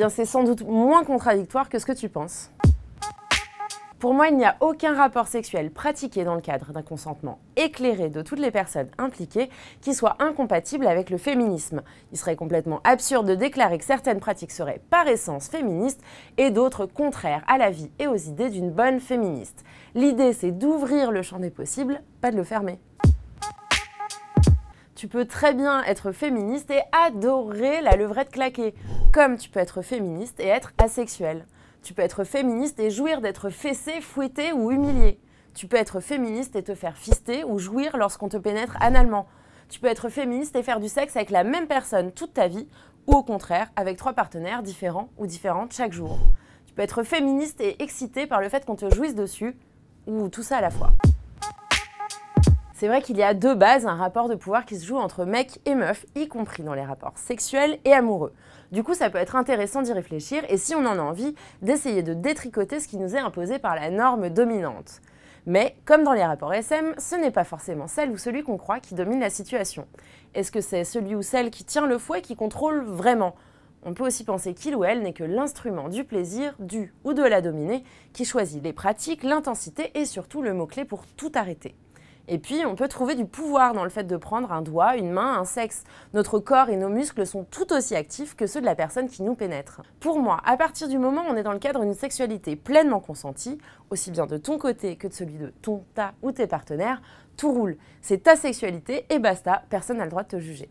bien c'est sans doute moins contradictoire que ce que tu penses. Pour moi, il n'y a aucun rapport sexuel pratiqué dans le cadre d'un consentement éclairé de toutes les personnes impliquées qui soit incompatible avec le féminisme. Il serait complètement absurde de déclarer que certaines pratiques seraient par essence féministes et d'autres contraires à la vie et aux idées d'une bonne féministe. L'idée, c'est d'ouvrir le champ des possibles, pas de le fermer. Tu peux très bien être féministe et adorer la levrette claquée, comme tu peux être féministe et être asexuel. Tu peux être féministe et jouir d'être fessé, fouetté ou humilié. Tu peux être féministe et te faire fister ou jouir lorsqu'on te pénètre analement. Tu peux être féministe et faire du sexe avec la même personne toute ta vie, ou au contraire, avec trois partenaires différents ou différentes chaque jour. Tu peux être féministe et excité par le fait qu'on te jouisse dessus, ou tout ça à la fois. C'est vrai qu'il y a de base un rapport de pouvoir qui se joue entre mec et meuf, y compris dans les rapports sexuels et amoureux. Du coup, ça peut être intéressant d'y réfléchir et si on en a envie, d'essayer de détricoter ce qui nous est imposé par la norme dominante. Mais, comme dans les rapports SM, ce n'est pas forcément celle ou celui qu'on croit qui domine la situation. Est-ce que c'est celui ou celle qui tient le fouet qui contrôle vraiment On peut aussi penser qu'il ou elle n'est que l'instrument du plaisir, du ou de la dominée, qui choisit les pratiques, l'intensité et surtout le mot-clé pour tout arrêter. Et puis, on peut trouver du pouvoir dans le fait de prendre un doigt, une main, un sexe. Notre corps et nos muscles sont tout aussi actifs que ceux de la personne qui nous pénètre. Pour moi, à partir du moment où on est dans le cadre d'une sexualité pleinement consentie, aussi bien de ton côté que de celui de ton, ta ou tes partenaires, tout roule. C'est ta sexualité et basta, personne n'a le droit de te juger.